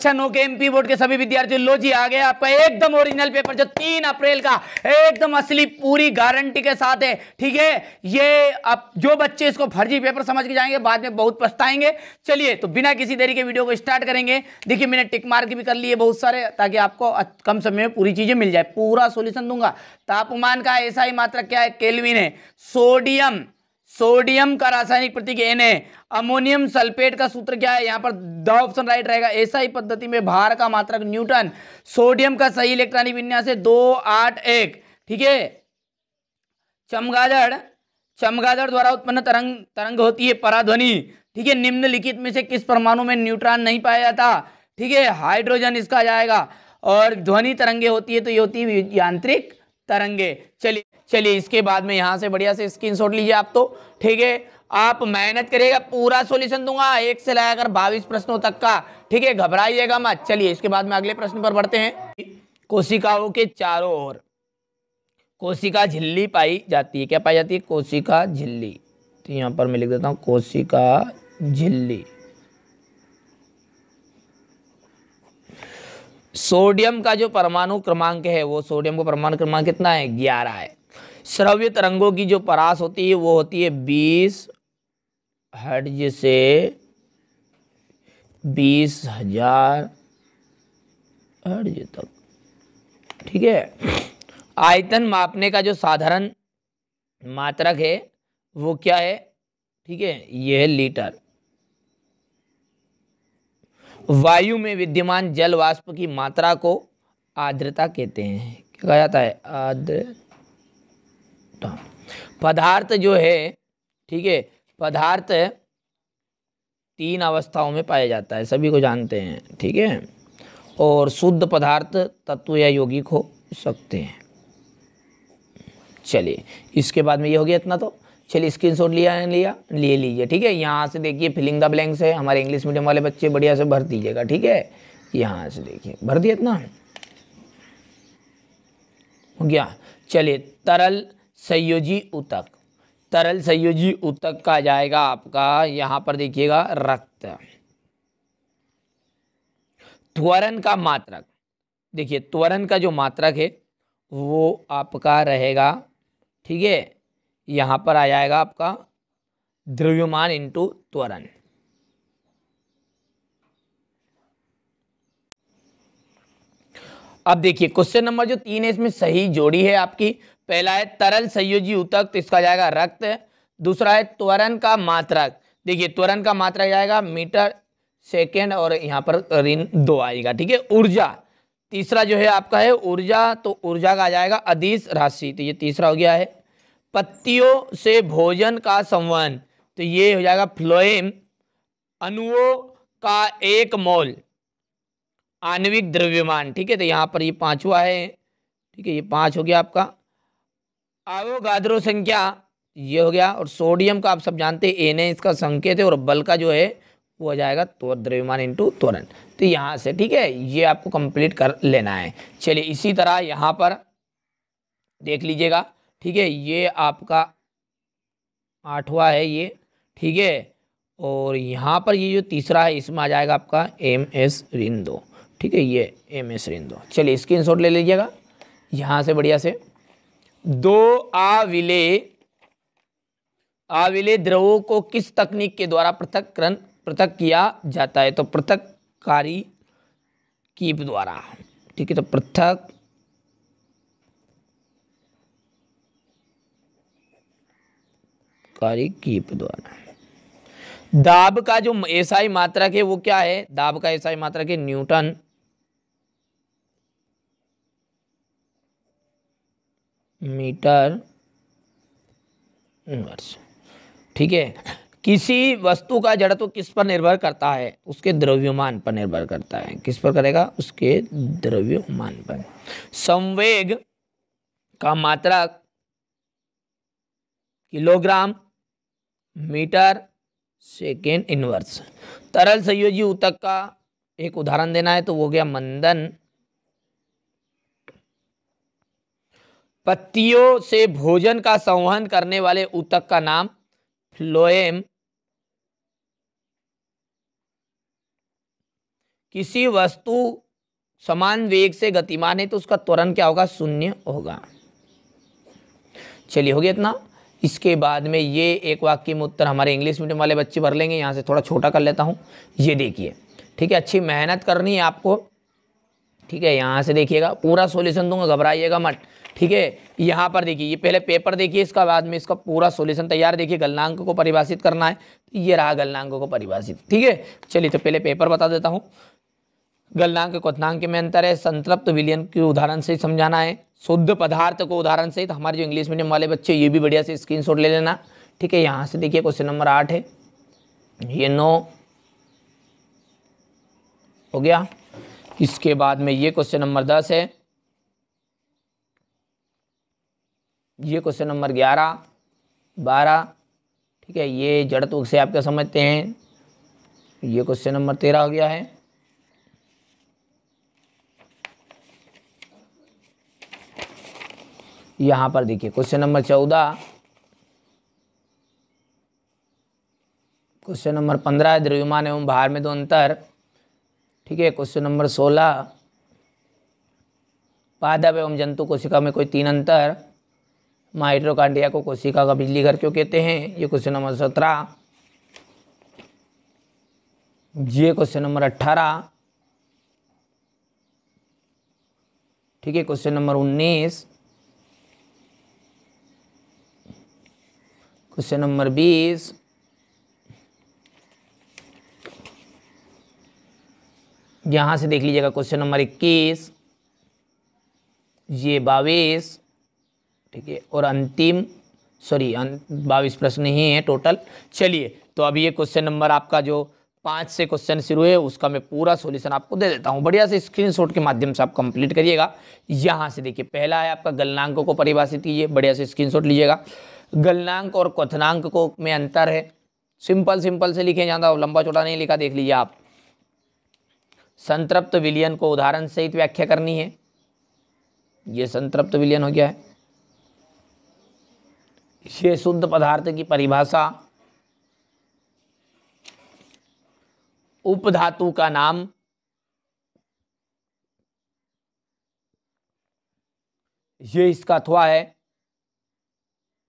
section के MP board के सभी विद्यार्थी लो जी आ गए आपका एकदम ओरिजिनल पेपर जो तीन अप्रैल का एकदम असली पूरी गारंटी के साथ है ठीक है ये आप जो बच्चे इसको फर्जी पेपर समझ के जाएंगे बाद में बहुत पछताएंगे चलिए तो बिना किसी देरी के वीडियो को स्टार्ट करेंगे देखिए मैंने टिक मार्क भी कर लिए बहुत सारे ताकि आपको कम समय में पूरी चीजें मिल जाए पूरा सोल्यूशन दूंगा तापमान का ऐसा ही मात्रा क्या है केलविन है सोडियम सोडियम का रासायनिक प्रतीक एन है अमोनियम सल्फेट का सूत्र क्या है यहाँ पर द ऑप्शन राइट रहेगा ऐसा ही पद्धति में भार का मात्रक न्यूटन सोडियम का सही इलेक्ट्रॉनिक विन्यास है दो आठ एक ठीक है चमगादड़ चमगादड़ द्वारा उत्पन्न तरंग तरंग होती है पराध्वनि ठीक है निम्नलिखित में से किस परमाणु में न्यूट्रॉन नहीं पाया जाता ठीक है हाइड्रोजन इसका जाएगा और ध्वनि तरंगे होती है तो ये होती है यांत्रिक तरंगे चलिए चलिए इसके बाद में यहाँ से बढ़िया से स्क्रीनशॉट लीजिए आप तो ठीक है आप मेहनत करिएगा पूरा सॉल्यूशन दूंगा एक से लगाकर बाईस प्रश्नों तक का ठीक है घबराइएगा मत चलिए इसके बाद में अगले प्रश्न पर बढ़ते हैं कोशिकाओं के चारों ओर कोशिका झिल्ली पाई जाती है क्या पाई जाती है कोशिका झिल्ली तो यहाँ पर मैं लिख देता हूँ कोशिका झिल्ली सोडियम का जो परमाणु क्रमांक है वो सोडियम का परमाणु क्रमांक कितना है ग्यारह है श्रव्य तरंगों की जो परास होती है वो होती है बीस हर्ज से बीस हजार हर्ज तक ठीक है आयतन मापने का जो साधारण मात्रक है वो क्या है ठीक है ये है लीटर वायु में विद्यमान जल वाष्प की मात्रा को आर्द्रता कहते हैं क्या कहा जाता है आर्द्र सकता हूँ पदार्थ जो है ठीक है पदार्थ तीन अवस्थाओं में पाया जाता है सभी को जानते हैं ठीक है और शुद्ध पदार्थ तत्व या यौगिक हो सकते हैं चलिए इसके बाद में ये हो गया इतना तो चलिए स्क्रीनशॉट लिया लिया ले लीजिए ठीक है यहाँ से देखिए फिलिंग द ब्लैंक्स है हमारे इंग्लिश मीडियम वाले बच्चे बढ़िया से भर दीजिएगा ठीक है यहाँ से देखिए भर दिया इतना हो गया चलिए तरल संयोजी उतक तरल संयोजी उतक का जाएगा आपका यहाँ पर देखिएगा रक्त त्वरण का मात्रक देखिए त्वरण का जो मात्रक है वो आपका रहेगा ठीक है यहाँ पर आ जाएगा आपका द्रव्यमान इंटू त्वरण अब देखिए क्वेश्चन नंबर जो तीन है इसमें सही जोड़ी है आपकी पहला है तरल संयोजी उतक तो इसका जाएगा रक्त दूसरा है त्वरण का मात्रक देखिए त्वरण का मात्रा जाएगा मीटर सेकेंड और यहाँ पर ऋण दो आएगा ठीक है ऊर्जा तीसरा जो है आपका है ऊर्जा तो ऊर्जा का आ जाएगा अधिस राशि तो ये तीसरा हो गया है पत्तियों से भोजन का संवहन तो ये हो जाएगा फ्लोएम अनुओं का एक मोल आणविक द्रव्यमान ठीक है तो यहाँ पर ये पाँचवा है ठीक है ये पाँच हो गया आपका आवोगाद्रो संख्या ये हो गया और सोडियम का आप सब जानते हैं एन इसका संकेत है और बल का जो है वो हो जाएगा तो द्रव्यमान इंटू त्वरण तो यहाँ से ठीक है ये आपको कंप्लीट कर लेना है चलिए इसी तरह यहाँ पर देख लीजिएगा ठीक है ये आपका आठवा है ये ठीक है और यहाँ पर ये जो तीसरा है इसमें आ जाएगा आपका एम एस रिंदो ठीक है ये एम एस रिंदो चलिए स्क्रीन शॉट ले लीजिएगा यहाँ से बढ़िया से दो आविले आविले द्रवों को किस तकनीक के द्वारा पृथककरण पृथक किया जाता है तो कारी कीप द्वारा ठीक है तो पृथक कारी कीप द्वारा दाब का जो एसआई मात्रक है वो क्या है दाब का एसआई मात्रक है न्यूटन मीटर इनवर्स ठीक है किसी वस्तु का जड़त्व तो किस पर निर्भर करता है उसके द्रव्यमान पर निर्भर करता है किस पर करेगा उसके द्रव्यमान पर संवेग का मात्रा किलोग्राम मीटर सेकेंड इनवर्स तरल संयोजी उतक का एक उदाहरण देना है तो वो गया मंदन पत्तियों से भोजन का संवहन करने वाले ऊतक का नाम फ्लोएम किसी वस्तु समान वेग से गतिमान है तो उसका त्वरण क्या होगा शून्य होगा चलिए हो गया इतना इसके बाद में ये एक वाक्य में उत्तर हमारे इंग्लिश मीडियम वाले बच्चे भर लेंगे यहाँ से थोड़ा छोटा कर लेता हूँ ये देखिए ठीक है अच्छी मेहनत करनी है आपको ठीक है यहाँ से देखिएगा पूरा सोल्यूशन दूंगा घबराइएगा मत ठीक है यहाँ पर देखिए ये पहले पेपर देखिए इसका बाद में इसका पूरा सोल्यूशन तैयार देखिए गलनांक को परिभाषित करना है ये रहा गलनांक को परिभाषित ठीक है चलिए तो पहले पेपर बता देता हूँ गलनांक कथनांक में अंतर है संतृप्त विलियन के उदाहरण से समझाना है शुद्ध पदार्थ को उदाहरण से तो हमारे जो इंग्लिश मीडियम वाले बच्चे ये भी बढ़िया से स्क्रीन ले लेना ठीक है यहाँ से देखिए क्वेश्चन नंबर आठ है ये नौ हो गया इसके बाद में ये क्वेश्चन नंबर दस है ये क्वेश्चन नंबर ग्यारह बारह ठीक है ये जड़त्व से आप क्या समझते हैं ये क्वेश्चन नंबर तेरह हो गया है यहाँ पर देखिए क्वेश्चन नंबर चौदह क्वेश्चन नंबर पंद्रह द्रव्यमान एवं भार में दो अंतर ठीक है क्वेश्चन नंबर सोलह पादप एवं जंतु कोशिका में कोई तीन अंतर माइट्रोकांडिया को कोशिका का बिजली घर क्यों कहते हैं ये क्वेश्चन नंबर सत्रह ये क्वेश्चन नंबर अट्ठारह ठीक है क्वेश्चन नंबर उन्नीस क्वेश्चन नंबर बीस यहाँ से देख लीजिएगा क्वेश्चन नंबर इक्कीस ये बाईस ठीक है और अंतिम सॉरी अं, बाईस प्रश्न ही है टोटल चलिए तो अब ये क्वेश्चन नंबर आपका जो पाँच से क्वेश्चन शुरू है उसका मैं पूरा सॉल्यूशन आपको दे देता हूँ बढ़िया से स्क्रीनशॉट के माध्यम से आप कंप्लीट करिएगा यहाँ से देखिए पहला है आपका गलनांक को परिभाषित कीजिए बढ़िया से स्क्रीनशॉट लीजिएगा गलनांक और क्वनांक को में अंतर है सिंपल सिंपल से लिखे ज़्यादा लंबा चौड़ा नहीं लिखा देख लीजिए आप संतृप्त विलियन को उदाहरण सहित व्याख्या करनी है ये संतृप्त विलियन हो गया है ये शुद्ध पदार्थ की परिभाषा उपधातु का नाम ये इसका अथवा है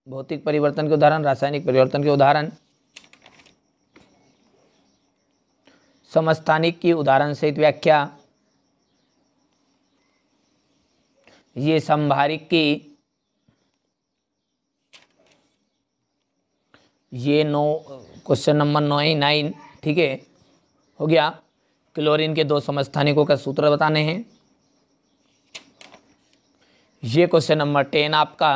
भौतिक परिवर्तन के उदाहरण रासायनिक परिवर्तन के उदाहरण समस्थानिक की उदाहरण सहित व्याख्या ये संभारिक की ये नो क्वेश्चन नंबर ही नाइन ठीक है हो गया क्लोरीन के दो समस्थानिकों का सूत्र बताने हैं ये क्वेश्चन नंबर टेन आपका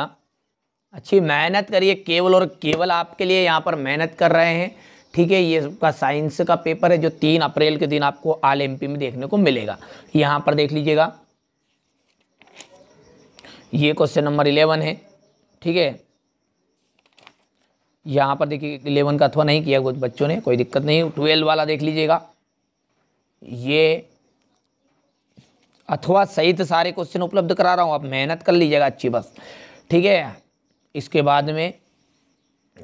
अच्छी मेहनत करिए केवल और केवल आपके लिए यहाँ पर मेहनत कर रहे हैं ठीक है ये आपका साइंस का पेपर है जो तीन अप्रैल के दिन आपको आल एम में देखने को मिलेगा यहाँ पर देख लीजिएगा ये क्वेश्चन नंबर इलेवन है ठीक है यहाँ पर देखिए इलेवन का अथवा नहीं किया कुछ बच्चों ने कोई दिक्कत नहीं ट्वेल्व वाला देख लीजिएगा ये अथवा सहित सारे क्वेश्चन उपलब्ध करा रहा हूँ आप मेहनत कर लीजिएगा अच्छी बस ठीक है इसके बाद में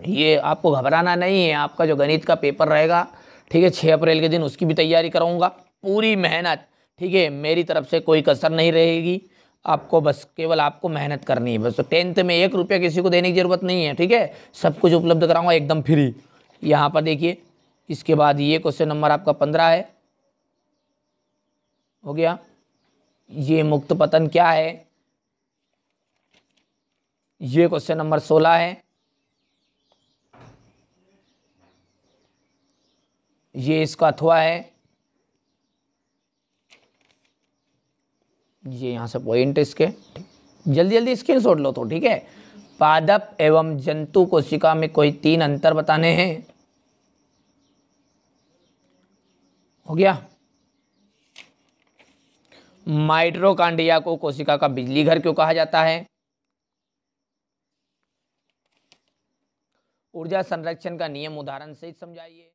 ये आपको घबराना नहीं है आपका जो गणित का पेपर रहेगा ठीक है छः अप्रैल के दिन उसकी भी तैयारी कराऊँगा पूरी मेहनत ठीक है मेरी तरफ से कोई कसर नहीं रहेगी आपको बस केवल आपको मेहनत करनी है बस तो टेंथ में एक रुपया किसी को देने की ज़रूरत नहीं है ठीक है सब कुछ उपलब्ध कराऊंगा एकदम फ्री यहाँ पर देखिए इसके बाद ये क्वेश्चन नंबर आपका पंद्रह है हो गया ये मुक्त पतन क्या है ये क्वेश्चन नंबर सोलह है ये इसका अथवा है ये यहाँ से पॉइंट इसके जल्दी जल्दी स्क्रीन शॉट लो तो ठीक है पादप एवं जंतु कोशिका में कोई तीन अंतर बताने हैं हो गया माइट्रोकांडिया को कोशिका का बिजली घर क्यों कहा जाता है ऊर्जा संरक्षण का नियम उदाहरण से समझाइए